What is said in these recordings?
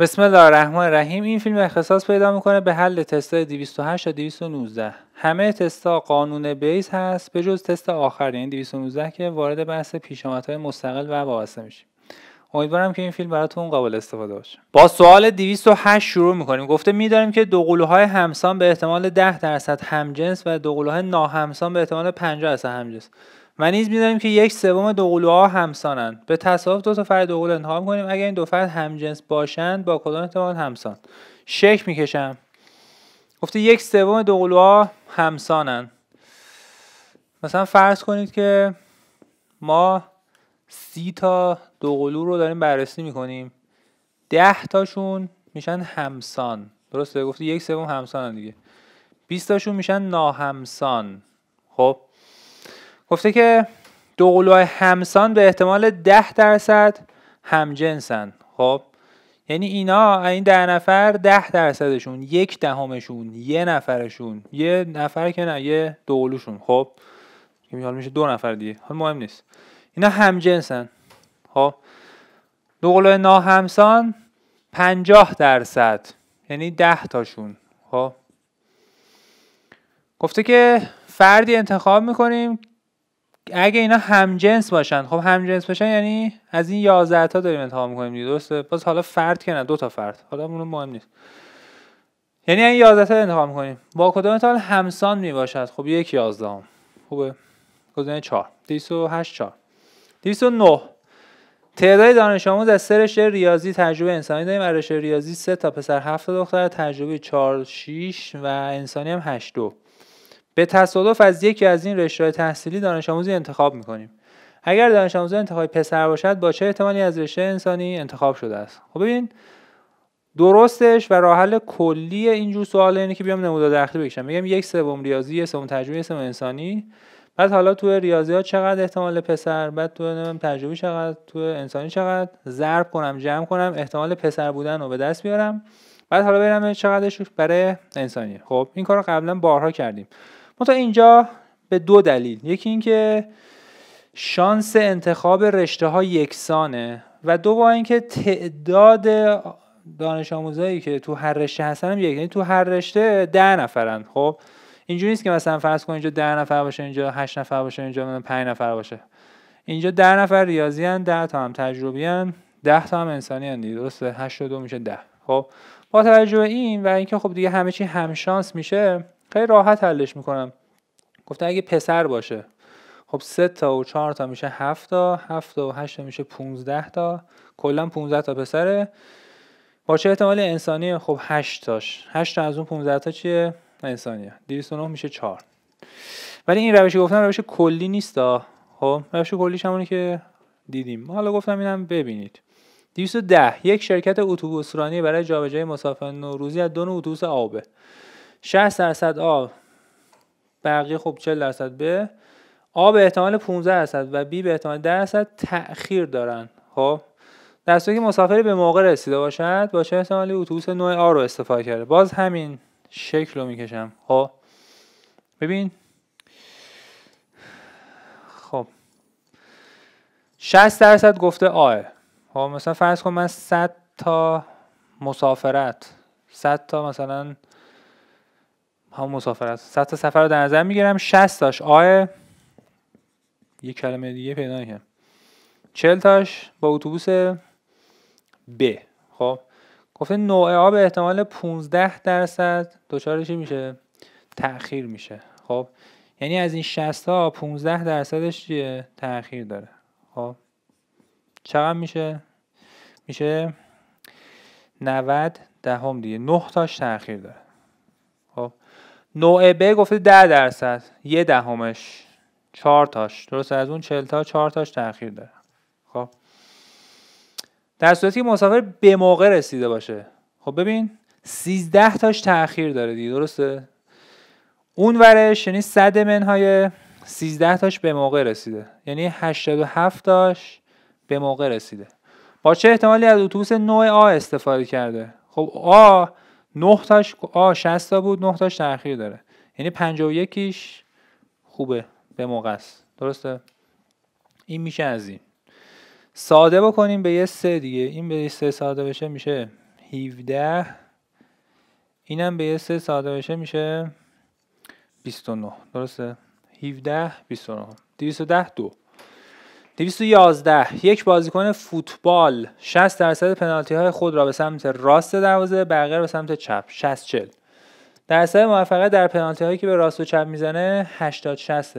بسم الله الرحمن الرحیم این فیلم اختصاص پیدا میکنه به حل تست 208 تا 219 همه تستا قانون بیس هست به جز تست آخر یعنی 219 که وارد بحث پیشامدهای مستقل و وابسته میشیم امیدوارم که این فیلم براتون قابل استفاده باشه با سوال 208 شروع میکنیم گفته میداریم که دوقلوهای همسان به احتمال 10 درصد همجنس و دوقلوهای ناهمسان به احتمال 50 درصد همجنس و نیز میدانیم که یک سوم دوقلوها همسانند به تصاف دو تا فرد دوقلو انتخاب کنیم اگر این دو فرد همجنس باشند با کدام احتمال همسان شک میکشم گفته یک سوم دوقلوها همسانن مثلا فرض کنید که ما سی تا دوقلو رو داریم بررسی میکنیم ده تاشون میشن همسان درسته گفته یک سوم همسانن دیگه 20 تاشون میشن ناهمسان خب گفته که دو همسان به احتمال 10 درصد همجنسن خب یعنی اینا این ده نفر ده درصدشون یک دهمشون یه نفرشون یه نفر که نه یه دوقلوشون خب یعنی حال میشه دو نفر دیگه حال مهم نیست اینا همجنسن خب دوقلوه ناهمسان پنجاه درصد یعنی 10 تاشون خب گفته که فردی انتخاب میکنیم اگه اینا هم جنس باشن خب هم جنس باشن یعنی از این 11 تا داریم انتخاب میکنیم دیگه درسته باز حالا فرد که نه دو تا فرد حالا اون مهم نیست یعنی این 11 تا انتخاب میکنیم با کدام تا همسان میباشد خب یک 11 هم. خوبه گزینه 4 208 4 209 تعداد دانش آموز از سرش ریاضی تجربه انسانی داریم از رشته ریاضی 3 تا پسر 7 تا دختر تجربه 4 6 و انسانی هم 8 2 به تصادف از یکی از این رشته تحصیلی دانش آموزی انتخاب می‌کنیم. اگر دانش آموز انتخاب پسر باشد با چه احتمالی از رشته انسانی انتخاب شده است خب ببین درستش و راه حل کلی اینجور سوال اینه که بیام نمودار داخلی بکشم میگم یک سوم ریاضی یک سوم تجربی یک سوم انسانی بعد حالا تو ریاضیات چقدر احتمال پسر بعد تو تجربی چقدر تو انسانی چقدر ضرب کنم جمع کنم احتمال پسر بودن رو به دست بیارم بعد حالا برم چقدرش برای انسانی. خب این کار قبلا بارها کردیم تا اینجا به دو دلیل یکی اینکه شانس انتخاب رشته ها یکسانه و دو با اینکه تعداد دانش آموزایی که تو هر رشته هستن هم یک یعنی تو هر رشته ده نفرن خب اینجوری نیست که مثلا فرض کن اینجا ده نفر باشه اینجا هشت نفر باشه اینجا پنج نفر باشه اینجا ده نفر ریاضی هن ده تا هم تجربی هن ده تا هم انسانی هن دیگه هشت و دو میشه ده خب با توجه به این و اینکه خب دیگه همه چی همشانس میشه خیلی راحت حلش میکنم گفتم اگه پسر باشه خب سه تا و چهار تا میشه هفت تا هفت تا و هشت تا میشه 15 تا کلا 15 تا پسره با چه احتمال انسانی خب 8 تاش 8 تا از اون 15 تا چیه انسانیه 209 میشه 4 ولی این روش گفتن روش کلی نیستا خب روش کلیش همونی که دیدیم حالا گفتم اینم ببینید 210 یک شرکت اتوبوسرانی برای جابجایی مسافن نوروزی از دو اتوبوس آبه 60 درصد آب بقیه خب 40 درصد به آ به احتمال 15 درصد و بی به احتمال 10 درصد تاخیر دارن خب در که مسافری به موقع رسیده باشد با چه احتمالی اتوبوس نوع آ رو استفاده کرده باز همین شکل رو میکشم خب ببین خب 60 درصد گفته آه خب مثلا فرض کن من 100 تا مسافرت 100 تا مثلا هم مسافر است 100 سفر رو در نظر میگیرم 60 تاش آ یه کلمه دیگه پیدا نکردم 40 تاش با اتوبوس ب خب گفته نوع آ به احتمال 15 درصد دچار چی میشه تاخیر میشه خب یعنی از این 60 تا 15 درصدش چیه تاخیر داره خب چقدر میشه میشه 90 دهم دیگه 9 تاش تاخیر داره نوع ب گفته 10 درصد یه دهمش چهار تاش درسته از اون 40 تا 4 تاش تاخیر داره خب در صورتی که مسافر به موقع رسیده باشه خب ببین 13 تاش تاخیر داره دیگه درسته اون ورش یعنی 100 منهای 13 تاش به موقع رسیده یعنی 87 تاش به موقع رسیده با چه احتمالی از اتوبوس نوع A استفاده کرده خب A 9 تاش آ 60 تا بود 9 تاش تاخیر داره یعنی 51 ش خوبه به موقع است درسته این میشه از این ساده بکنیم به یه سه دیگه این به یه سه ساده بشه میشه 17 اینم به یه سه ساده بشه میشه 29 درسته 17 29 210 دو 211 یک بازیکن فوتبال 60 درصد پنالتی های خود را به سمت راست دروازه بقیه به سمت چپ 60 40 درصد موفقیت در پنالتی هایی که به راست و چپ میزنه 80 60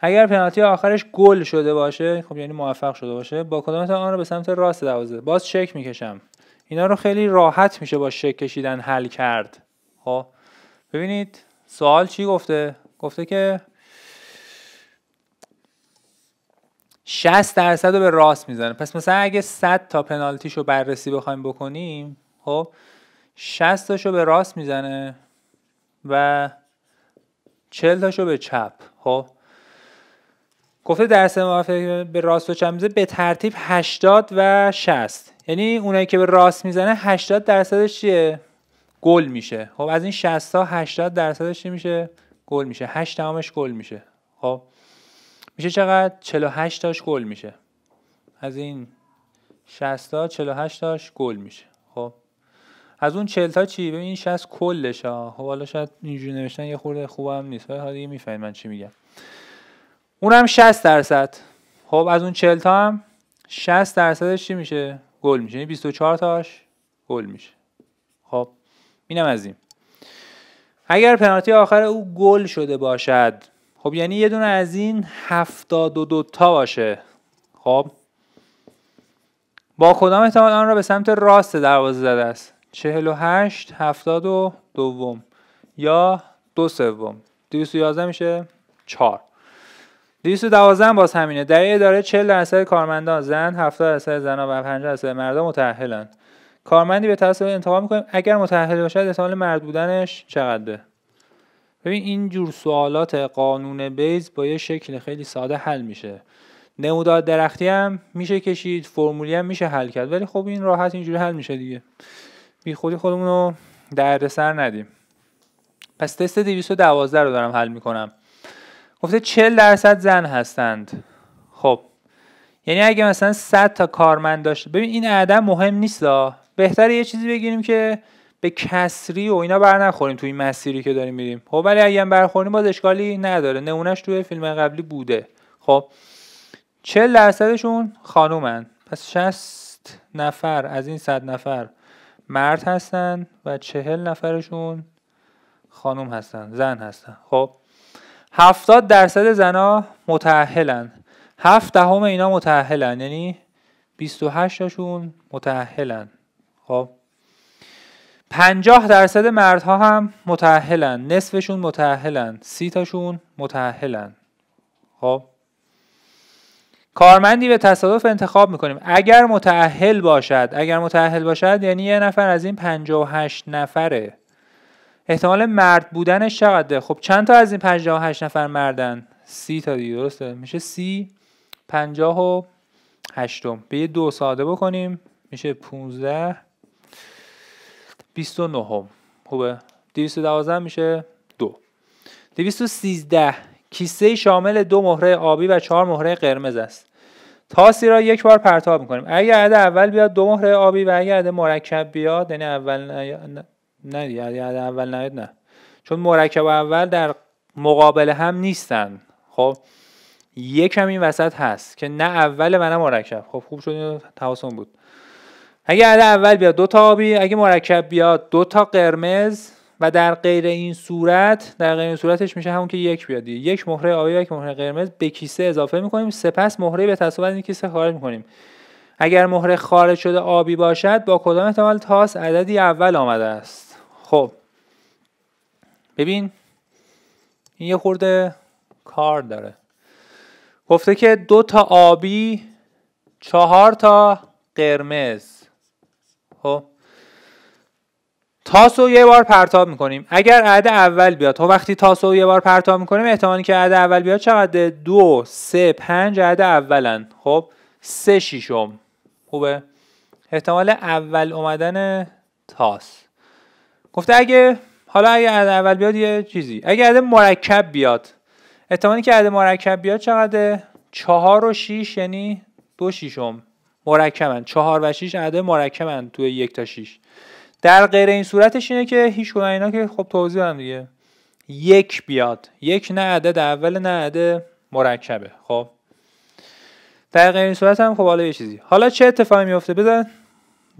اگر پنالتی آخرش گل شده باشه خب یعنی موفق شده باشه با کدامتان آن را به سمت راست دروازه باز چک میکشم اینا رو خیلی راحت میشه با شک کشیدن حل کرد خب ببینید سوال چی گفته گفته که 60 درصد رو به راست میزنه پس مثلا اگه 100 تا رو بررسی بخوایم بکنیم خب 60 تاشو به راست میزنه و 40 تاشو به چپ خب گفته درصد موفق به راست و چپ میزنه به ترتیب 80 و 60 یعنی اونایی که به راست میزنه 80 درصدش چیه گل میشه خب از این 60 تا 80 درصدش چی میشه گل میشه 8 تمامش گل میشه خب میشه چقدر 48 تاش گل میشه از این 60 تا 48 تاش گل میشه خب از اون 40 تا چی ببین 60 کلش ها خب حالا شاید اینجوری نوشتن یه خورده خوبم نیست ولی حالا دیگه من چی میگم اونم 60 درصد خب از اون 40 تا هم 60 درصدش چی میشه گل میشه یعنی 24 تاش گل میشه خب اینم از این اگر پنالتی آخر او گل شده باشد خب یعنی یه دونه از این هفتاد و دوتا باشه خب با کدام احتمال آن را به سمت راست دروازه زده است چهل و هشت هفتاد و دوم یا دو سوم دویست و یازده میشه چهار دویست و دوازده باز همینه در اداره چهل درصد کارمندان زن هفتاد درصد زنان و پنجاه درصد مردان کارمندی به تصویب انتخاب میکنیم اگر متحل باشد احتمال مرد بودنش چقدره ببین این جور سوالات قانون بیز با یه شکل خیلی ساده حل میشه نمودار درختی هم میشه کشید فرمولی هم میشه حل کرد ولی خب این راحت اینجوری حل میشه دیگه بی خودی خودمون رو دردسر ندیم پس تست 212 رو دارم حل میکنم گفته 40 درصد زن هستند خب یعنی اگه مثلا 100 تا کارمند داشت ببین این عدم مهم نیست بهتر یه چیزی بگیریم که به کسری و اینا بر توی تو این مسیری که داریم میریم خب ولی اگه برخوریم باز اشکالی نداره نمونهش توی فیلم قبلی بوده خب چه درصدشون خانومن پس 60 نفر از این صد نفر مرد هستن و چهل نفرشون خانوم هستن زن هستن خب هفتاد درصد زنا متأهلن هفت دهم اینا متعهلن یعنی و هشتشون متعهلن خب 50 درصد مردها هم متعهلن نصفشون متعهلن سی تاشون متعهلن خب کارمندی به تصادف انتخاب میکنیم اگر متعهل باشد اگر متعهل باشد یعنی یه نفر از این 58 نفره احتمال مرد بودنش چقدره خب چند تا از این 58 نفر مردن سی تا دیگه درسته میشه سی 50 و هشتم به یه دو ساده بکنیم میشه 15 29 هم. خوبه 212 میشه دو 213 کیسه شامل دو مهره آبی و چهار مهره قرمز است تاسی را یک بار پرتاب میکنیم اگر عدد اول بیاد دو مهره آبی و اگر عدد مرکب بیاد یعنی اول نه نه یعنی اول نیاد نه چون مرکب اول در مقابل هم نیستن خب یکم این وسط هست که نه اول و نه مرکب خب خوب شد تواصل بود اگه عدد اول بیاد دو تا آبی اگه مرکب بیاد دو تا قرمز و در غیر این صورت در غیر این صورتش میشه همون که یک بیاد یک مهره آبی و یک مهره قرمز به کیسه اضافه میکنیم سپس مهره به تصور این کیسه خارج میکنیم اگر مهره خارج شده آبی باشد با کدام احتمال تاس عددی اول آمده است خب ببین این یه خورده کار داره گفته که دو تا آبی چهار تا قرمز خب تاس رو یه بار پرتاب میکنیم اگر عدد اول بیاد تو خب وقتی تاس رو یه بار پرتاب میکنیم احتمالی که عدد اول بیاد چقدر دو سه پنج عدد اولن خب سه شیشم خوبه احتمال اول اومدن تاس گفته اگه حالا اگه عدد اول بیاد یه چیزی اگه عدد مرکب بیاد احتمالی که عدد مرکب بیاد چقدر چهار و شیش یعنی دو شیشم مرکبن چهار و 6 عدد مرکبن توی یک تا شیش در غیر این صورتش اینه که هیچ کنه اینا که خب توضیح هم دیگه یک بیاد یک نه عدد اول نه عدد مرکبه خب در غیر این صورت هم خب حالا یه چیزی حالا چه اتفاقی میفته بذار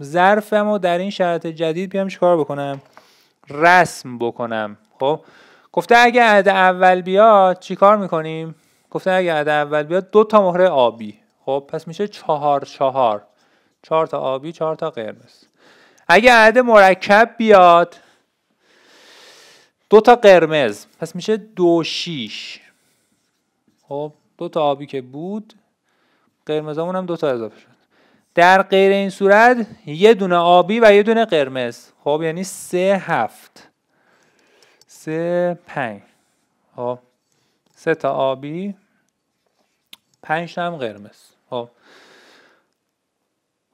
ظرفم رو در این شرط جدید بیام چیکار بکنم رسم بکنم خب گفته اگه عدد اول بیاد چیکار میکنیم گفته اگه عدد اول بیاد دو تا مهره آبی خب پس میشه چهار چهار چهار تا آبی چهار تا قرمز اگه عدد مرکب بیاد دو تا قرمز پس میشه دو شیش خب دو تا آبی که بود همون هم دو تا اضافه شد در غیر این صورت یه دونه آبی و یه دونه قرمز خب یعنی سه هفت سه پنج خب سه تا آبی پنج هم قرمز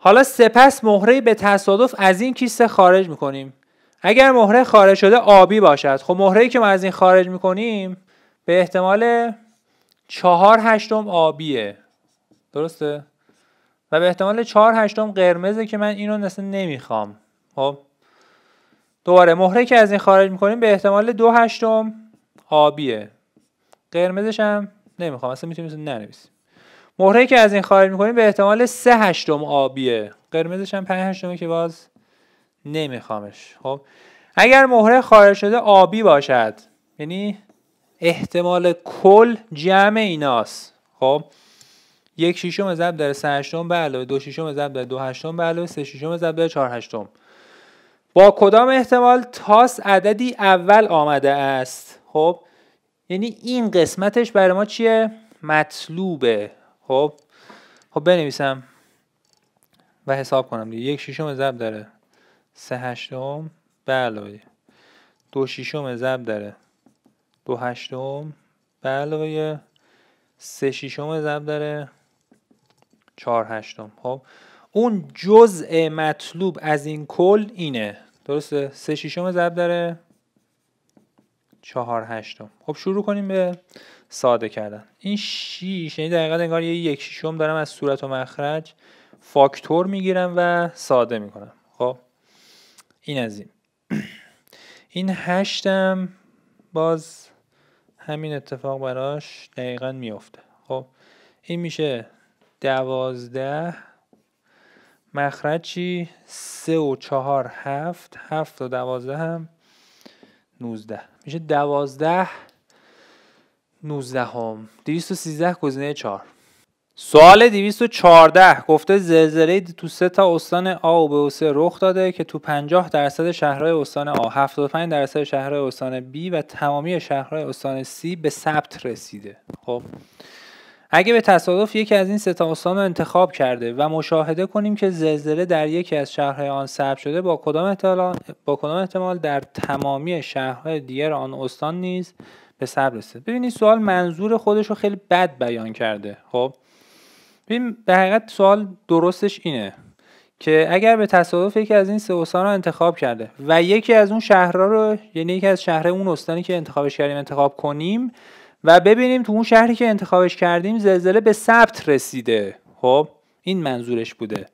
حالا سپس مهره به تصادف از این کیسه خارج میکنیم اگر مهره خارج شده آبی باشد خب مهره که ما از این خارج میکنیم به احتمال چهار هشتم آبیه درسته؟ و به احتمال چهار هشتم قرمزه که من اینو نسل نمیخوام خب دوباره مهره که از این خارج میکنیم به احتمال دو هشتم آبیه قرمزش هم نمیخوام اصلا میتونیم ننویسیم مهره که از این خارج میکنیم به احتمال سه هشتم آبیه قرمزش هم 5 هشتمه که باز نمیخوامش خب اگر مهره خارج شده آبی باشد یعنی احتمال کل جمع ایناست خب یک شیشم ضرب داره سه هشتم به علاوه دو شیشم ضرب در دو هشتم به علاوه سه شیشم ضرب داره چهار هشتم با کدام احتمال تاس عددی اول آمده است خب یعنی این قسمتش برای ما چیه مطلوبه خب خب بنویسم و حساب کنم دیگه یک شیشم ضرب داره سه هشتم به علاوه دو شیشم ضرب داره دو هشتم به علاوه سه شیشم ضرب داره چهار هشتم خب اون جزء مطلوب از این کل اینه درسته سه شیشم ضرب داره چهار هشتم خب شروع کنیم به ساده کردن این شیش یعنی دقیقا انگار یه یک شیشم دارم از صورت و مخرج فاکتور میگیرم و ساده میکنم خب این از این این هشتم باز همین اتفاق براش دقیقا میفته خب این میشه دوازده مخرج چی؟ سه و چهار هفت هفت و دوازده هم نوزده میشه دوازده نوزدهم دویست و سیزده گزینه چهار سوال 214 گفته زلزله تو سه تا استان آ و ب و سه رخ داده که تو 50 درصد شهرهای استان آ 75 درصد شهرهای استان B و تمامی شهرهای استان C به ثبت رسیده خب اگه به تصادف یکی از این سه استان رو انتخاب کرده و مشاهده کنیم که زلزله در یکی از شهرهای آن ثبت شده با کدام احتمال با کدام احتمال در تمامی شهرهای دیگر آن استان نیز به ثبت رسید ببینید سوال منظور خودش رو خیلی بد بیان کرده خب ببین به حقیقت سوال درستش اینه که اگر به تصادف یکی از این سه استان رو انتخاب کرده و یکی از اون شهرها رو یعنی یکی از شهر اون استانی که انتخابش کردیم انتخاب کنیم و ببینیم تو اون شهری که انتخابش کردیم زلزله به ثبت رسیده خب این منظورش بوده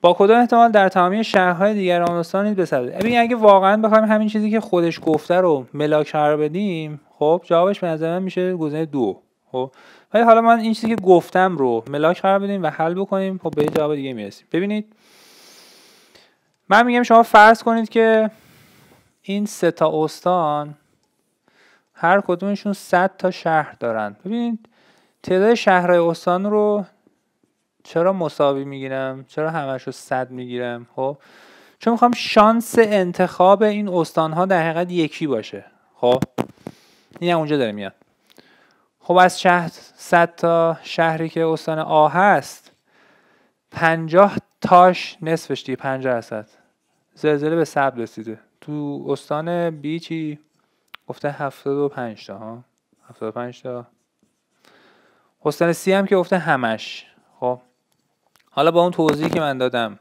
با کدام احتمال در تمامی شهرهای دیگر آن نیز به ببین اگه واقعا بخوایم همین چیزی که خودش گفته رو ملاک قرار بدیم خب جوابش به نظر میشه گزینه دو خب ولی حالا من این چیزی که گفتم رو ملاک قرار بدیم و حل بکنیم خب به جواب دیگه میرسیم ببینید من میگم شما فرض کنید که این سه تا استان هر کدومشون 100 تا شهر دارن ببینید تعداد شهرهای استان رو چرا مساوی میگیرم چرا همش رو 100 میگیرم خب چون میخوام شانس انتخاب این استانها در حقیقت یکی باشه خب این اونجا داره میاد خب از شهر 100 تا شهری که استان آ هست 50 تاش نصفش دیگه 50 درصد زلزله به صد رسیده تو استان بی چی گفته 75 تا ها 75 تا حسن سی هم که گفته همش خب حالا با اون توضیحی که من دادم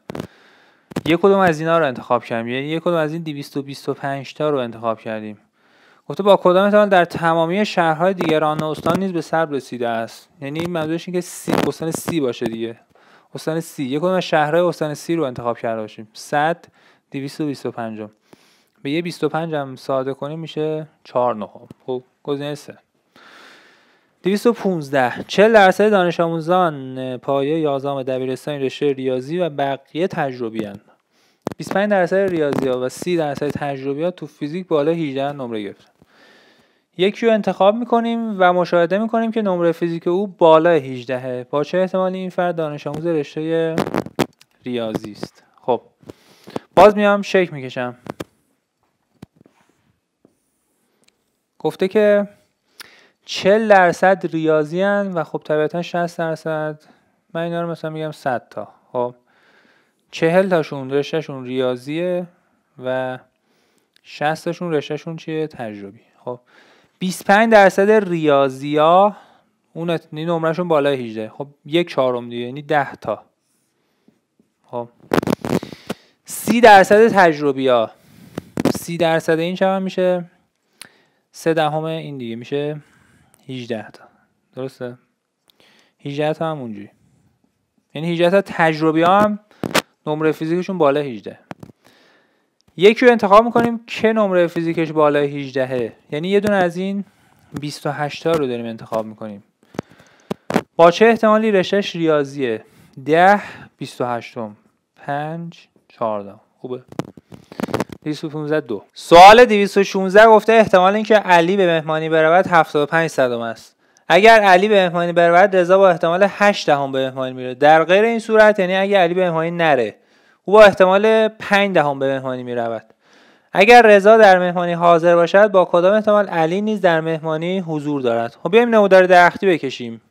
یک کدوم از اینا رو انتخاب کردیم یعنی یک کدوم از این 225 تا رو انتخاب کردیم گفته با کدام در تمامی شهرهای دیگر آن استان نیز به سر رسیده است یعنی این منظورش اینکه که سی استان سی باشه دیگه استان سی یک کدوم از شهرهای استان سی رو انتخاب کرده باشیم 100 225 به یه 25 هم ساده کنیم میشه 4 نهم خب گزینه سه 215 40 درصد دانش آموزان پایه 11 دبیرستان رشته ریاضی و بقیه تجربی هن. 25 درصد ریاضی ها و 30 درصد تجربی ها تو فیزیک بالا 18 نمره گرفتن یکی رو انتخاب میکنیم و مشاهده میکنیم که نمره فیزیک او بالا 18 با چه احتمالی این فرد دانش آموز رشته ریاضی است خب باز میام شک میکشم گفته که 40 درصد ریاضی هن و خب طبیعتا 60 درصد من اینا رو مثلا میگم 100 تا خب 40 تاشون رشتهشون ریاضیه و 60 تاشون رشتهشون چیه تجربی خب 25 درصد ریاضیا اون نمرهشون بالای 18 خب یک چهارم دیگه یعنی 10 تا خب 30 درصد تجربی ها 30 درصد این چقدر میشه سه دهم این دیگه میشه 18 تا درسته 18 تا هم اونجوری یعنی 18 تا تجربی ها هم نمره فیزیکشون بالا 18 یکی رو انتخاب میکنیم که نمره فیزیکش بالا 18 یعنی یه دونه از این 28 تا رو داریم انتخاب میکنیم با چه احتمالی رشش ریاضیه 10 28 5 14 خوبه 215 دو سوال 216 گفته احتمال اینکه علی به مهمانی برود 75 صدم است اگر علی به مهمانی برود رضا با احتمال 8 دهم به مهمانی میره در غیر این صورت یعنی اگر علی به مهمانی نره او با احتمال 5 دهم به مهمانی میرود اگر رضا در مهمانی حاضر باشد با کدام احتمال علی نیز در مهمانی حضور دارد خب بیایم نمودار درختی بکشیم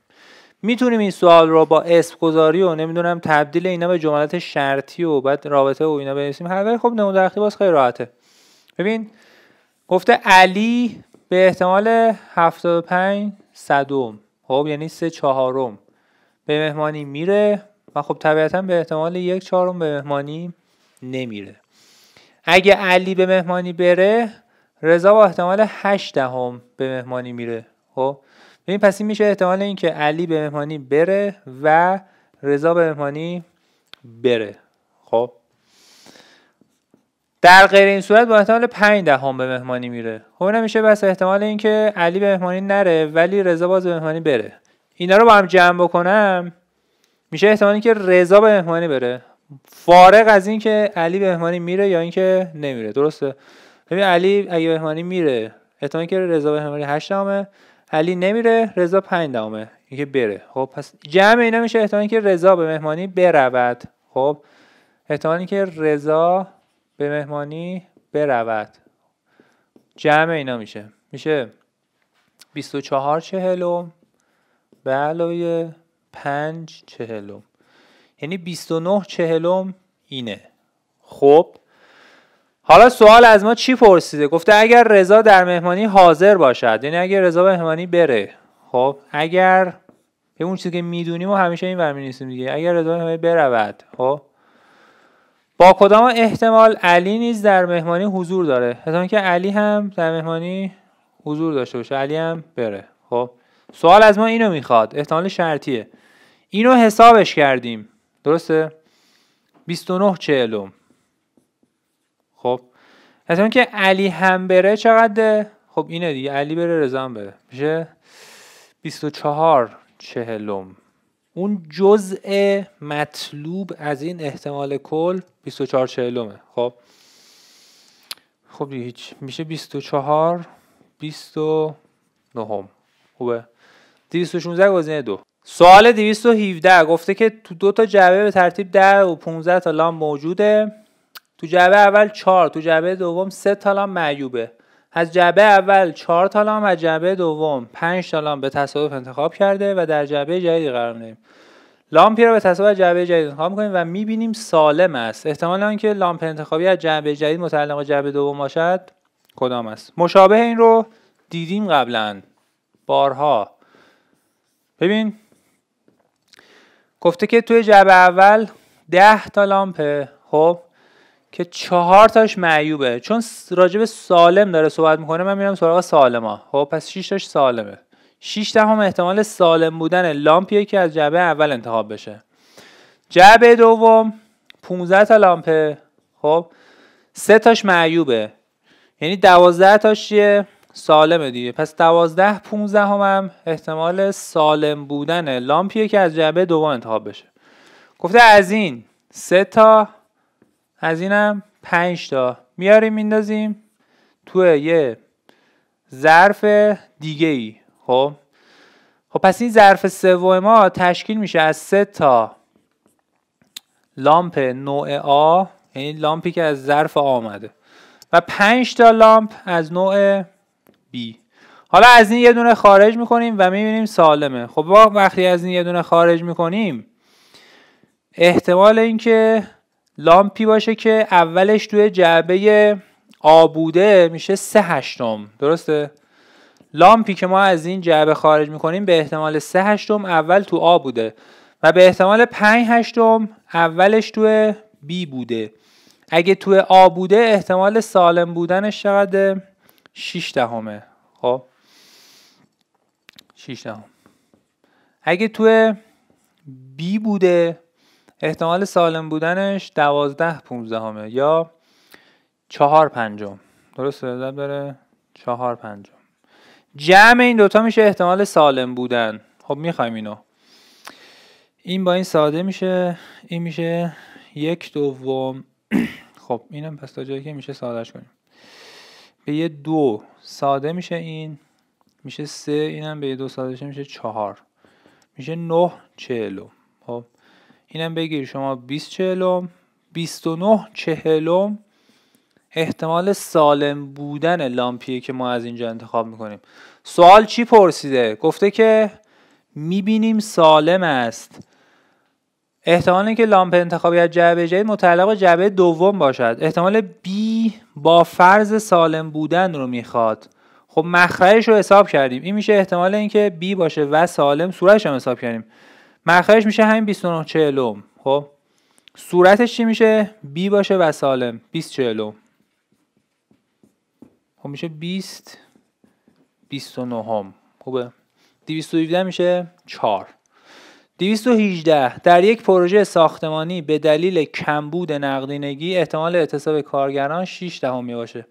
میتونیم این سوال رو با اسم گذاری و نمیدونم تبدیل اینا به جملات شرطی و بعد رابطه و اینا بنویسیم هر ولی خب نمودار باز خیلی راحته ببین گفته علی به احتمال 75 صدم خب یعنی سه چهارم به مهمانی میره و خب طبیعتا به احتمال یک چهارم به مهمانی نمیره اگه علی به مهمانی بره رضا با احتمال 8 دهم به مهمانی میره خب ببین پس این میشه احتمال اینکه علی به مهمانی بره و رضا به مهمانی بره خب در غیر این صورت با احتمال 5 دهم به مهمانی میره خب میشه بس احتمال اینکه علی به مهمانی نره ولی رضا باز به مهمانی بره اینا رو با هم جمع بکنم میشه احتمالی که رضا به مهمانی بره فارغ از اینکه علی به مهمانی میره یا اینکه نمیره درسته ببین علی اگه به مهمانی میره احتمال که رضا به مهمانی 8 دهمه علی نمیره رضا 5 دامه اینکه بره خب پس جمع اینا میشه احتمالی که رضا به مهمانی برود خب احتمال که رضا به مهمانی برود جمع اینا میشه میشه 24 چهلم به علاوه 5 چهلم یعنی 29 چهلم اینه خب حالا سوال از ما چی پرسیده گفته اگر رضا در مهمانی حاضر باشد یعنی اگر رضا به مهمانی بره خب اگر به اون چیزی که میدونیم و همیشه این برمی نیستیم دیگه اگر رضا به برود خب با کدام احتمال علی نیز در مهمانی حضور داره حتی که علی هم در مهمانی حضور داشته باشه علی هم بره خب سوال از ما اینو میخواد احتمال شرطیه اینو حسابش کردیم درسته 29 چهلم از که علی هم بره چقدر خب اینه دیگه علی بره رضا هم بره میشه 24 چهلم اون جزء مطلوب از این احتمال کل 24 چهلمه خب خب هیچ میشه 24 29 خوبه 216 گزینه دو سوال 217 گفته که تو دو تا جعبه به ترتیب 10 و 15 تا لام موجوده تو جعبه اول چهار تو جعبه دوم سه تالان معیوبه از جعبه اول چهار تالام و جعبه دوم پنج تالان به تصادف انتخاب کرده و در جعبه جدیدی قرار میدیم لامپی رو به تصادف جعبه جدید انتخاب میکنیم و میبینیم سالم است احتمال آنکه لامپ انتخابی از جعبه جدید متعلق به جعبه دوم باشد کدام است مشابه این رو دیدیم قبلا بارها ببین گفته که توی جعبه اول ده تا لامپه خب که چهار تاش معیوبه چون راجب سالم داره صحبت میکنه من میرم سراغ سالما خب پس 6 تاش سالمه 6 دهم احتمال سالم بودن لامپیه که از جعبه اول انتخاب بشه جعبه دوم 15 تا لامپه خب سه تاش معیوبه یعنی 12 تاش چیه سالمه دیگه پس 12 15 هم, هم احتمال سالم بودن لامپیه که از جعبه دوم انتخاب بشه گفته از این سه تا از اینم 5 تا میاریم میندازیم تو یه ظرف دیگه ای خب خب پس این ظرف سوم ما تشکیل میشه از سه تا لامپ نوع آ یعنی لامپی که از ظرف آ آمده و 5 تا لامپ از نوع B حالا از این یه دونه خارج میکنیم و میبینیم سالمه خب وقتی از این یه دونه خارج میکنیم احتمال اینکه لامپی باشه که اولش توی جعبه آبوده میشه سه هشتم درسته لامپی که ما از این جعبه خارج میکنیم به احتمال سه هشتم اول تو آ بوده و به احتمال پنج هشتم اولش تو بی بوده اگه تو آ بوده احتمال سالم بودنش چقدر 6 دهمه خب 6 دهم اگه تو بی بوده احتمال سالم بودنش دوازده همه یا چهار پنجم درست ضرب داره چهار پنجم جمع این دوتا میشه احتمال سالم بودن خب میخوایم اینو این با این ساده میشه این میشه یک دوم خب اینم پس تا جایی که میشه سادهش کنیم به یه دو ساده میشه این میشه سه اینم به یه دو ساده میشه چهار میشه نه چهلو خب اینم بگیر شما 20 چهلم 29 چهلم احتمال سالم بودن لامپیه که ما از اینجا انتخاب میکنیم سوال چی پرسیده؟ گفته که میبینیم سالم است احتمال اینکه که لامپ انتخابی از جعبه جدید متعلق جعبه دوم باشد احتمال B با فرض سالم بودن رو میخواد خب مخرجش رو حساب کردیم این میشه احتمال اینکه B باشه و سالم صورتش هم حساب کردیم مخرجش میشه همین 29 چهلم خب صورتش چی میشه بی باشه و سالم 20 چهلم خب میشه 20 29 هم خوبه 217 میشه 4 218 در یک پروژه ساختمانی به دلیل کمبود نقدینگی احتمال اعتصاب کارگران 6 دهم می باشه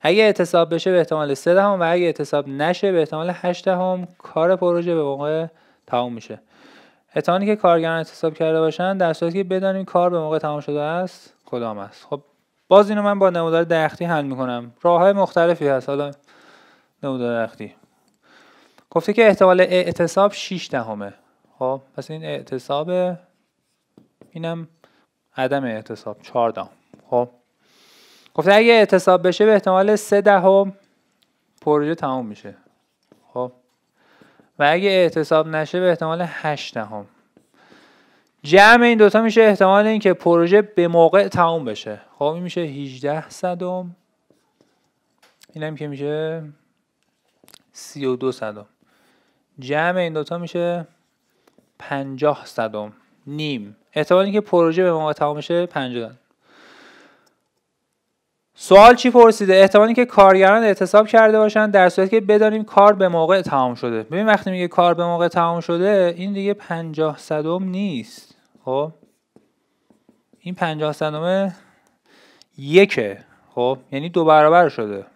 اگه اعتصاب بشه به احتمال 3 دهم و اگه اعتصاب نشه به احتمال 8 دهم کار پروژه به موقع تموم میشه اتهامی که کارگران اعتصاب کرده باشن در صورتی که بدانیم کار به موقع تمام شده است کدام است خب باز اینو من با نمودار درختی حل میکنم راه های مختلفی هست حالا نمودار درختی گفته که احتمال اعتصاب 6 دهمه خب پس این اعتصاب اینم عدم اعتصاب 4 دهم خب گفته اگه اعتصاب بشه به احتمال 3 دهم پروژه تمام میشه خب و اگه اعتصاب نشه به احتمال 8 دهم جمع این دوتا میشه احتمال اینکه پروژه به موقع تموم بشه خب این میشه 18 صدم هم که میشه 32 صدم جمع این دوتا میشه 50 صدم نیم احتمال که پروژه به موقع تموم بشه 50 سوال چی پرسیده احتمالی که کارگران اعتصاب کرده باشن در صورتی که بدانیم کار به موقع تمام شده ببین وقتی میگه کار به موقع تمام شده این دیگه 50 صدم نیست خب این 50 صدم یکه خب یعنی دو برابر شده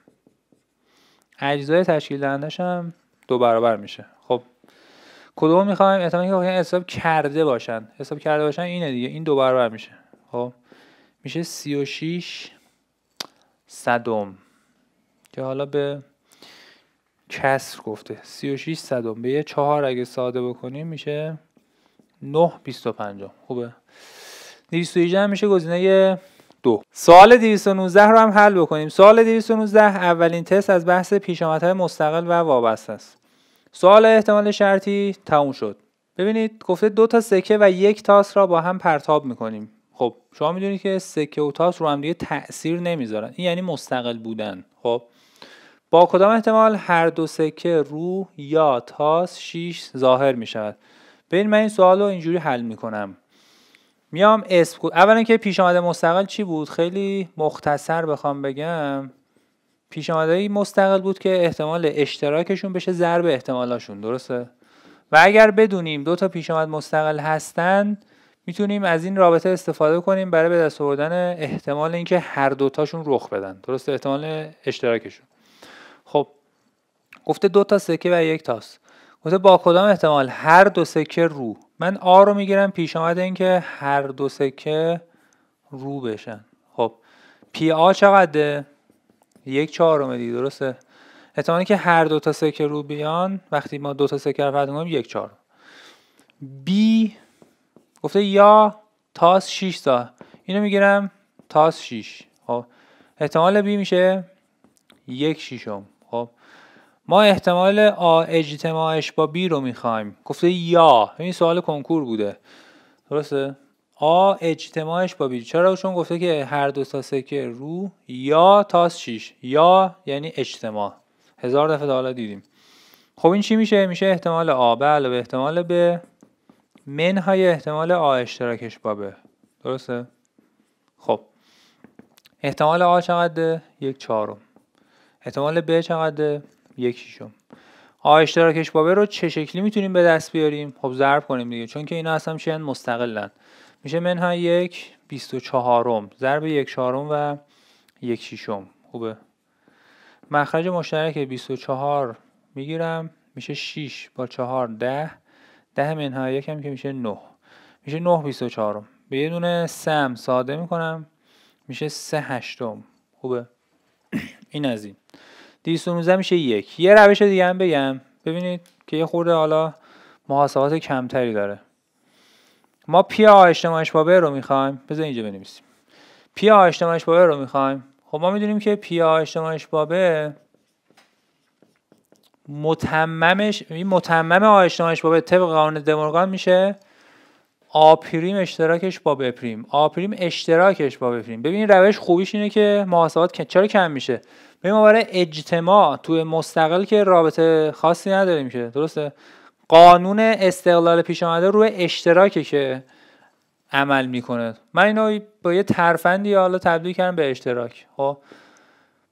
اجزای تشکیل دهندش هم دو برابر میشه خب کدوم میخوایم احتمالی که حساب خب کرده باشن حساب کرده باشن اینه دیگه این دو برابر میشه خب میشه 36 صدم که حالا به کسر گفته 36 صدم به یه چهار اگه ساده بکنیم میشه 9 25 خوبه 218 هم میشه گزینه دو سوال 219 رو هم حل بکنیم سوال 219 اولین تست از بحث پیش مستقل و وابسته است سوال احتمال شرطی تموم شد ببینید گفته دو تا سکه و یک تاس را با هم پرتاب میکنیم شما میدونید که سکه و تاس رو هم دیگه تاثیر نمیذارن این یعنی مستقل بودن خب با کدام احتمال هر دو سکه رو یا تاس 6 ظاهر می شود ببین من این سوال رو اینجوری حل میکنم میام اس اولا که پیش آمده مستقل چی بود خیلی مختصر بخوام بگم پیش آمده مستقل بود که احتمال اشتراکشون بشه ضرب احتمالاشون درسته و اگر بدونیم دو تا پیش آمد مستقل هستن. میتونیم از این رابطه استفاده کنیم برای به دست آوردن احتمال اینکه هر دوتاشون رخ بدن درست احتمال اشتراکشون خب گفته دو تا سکه و یک تاس گفته با کدام احتمال هر دو سکه رو من آ رو میگیرم پیش آمده اینکه هر دو سکه رو بشن خب پی آ چقدره یک چهارم دی درسته احتمالی که هر دو تا سکه رو بیان وقتی ما دو تا سکه رو فرض کنیم یک چهارم بی گفته یا تاس 6 تا اینو میگیرم تاس 6 خب احتمال بی میشه یک شیشم خب ما احتمال آ اجتماعش با بی رو میخوایم گفته یا این سوال کنکور بوده درسته آ اجتماعش با بی چرا چون گفته که هر دو تا سکه رو یا تاس 6 یا یعنی اجتماع هزار دفعه تا حالا دیدیم خب این چی میشه میشه احتمال آ بله، به علاوه احتمال به منهای احتمال آ اشتراکش بابه درسته؟ خب احتمال آ چقدر؟ یک چهارم احتمال ب چقدر؟ یک شیشم آ اشتراکش بابه رو چه شکلی میتونیم به دست بیاریم؟ خب ضرب کنیم دیگه چون که اینا اصلا چی مستقلن میشه منهای یک بیست و چهارم ضرب یک چهارم و یک شیشم خوبه مخرج مشترک 24 میگیرم میشه 6 با چهار ده ده منهای یکم که میشه 9 میشه 9 24 به یه دونه سم ساده میکنم میشه سه هشتم خوبه این از این 219 میشه یک یه روش دیگه هم بگم ببینید که یه خورده حالا محاسبات کمتری داره ما پی آ اجتماع رو میخوایم بذار اینجا بنویسیم پی آ اجتماع رو میخوایم خب ما میدونیم که پی آ اجتماع متممش این متمم آیشنامش با به طبق قانون دمورگان میشه آپریم اشتراکش با بپریم آپریم اشتراکش با بپریم ببین روش خوبیش اینه که محاسبات چرا کم میشه ببین ما برای اجتماع تو مستقل که رابطه خاصی نداریم که درسته قانون استقلال پیش آمده روی اشتراکه که عمل میکنه من اینو با یه ترفندی حالا تبدیل کردم به اشتراک خب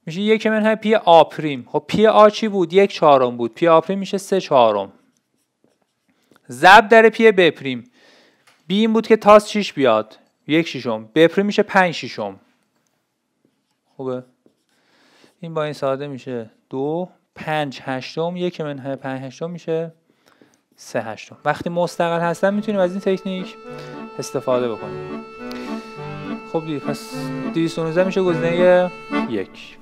میشه یک منهای پی آپریم خب پی آ چی بود یک چهارم بود پی آپریم میشه سه چهارم زب در پی بپریم بی این بود که تاس چیش بیاد یک شیشم بپریم میشه پنج شیشم خوبه این با این ساده میشه دو پنج هشتم یک منهای پنج هشتم میشه سه هشتم وقتی مستقل هستن میتونیم از این تکنیک استفاده بکنیم خب دیگه پس 219 میشه گزینه یک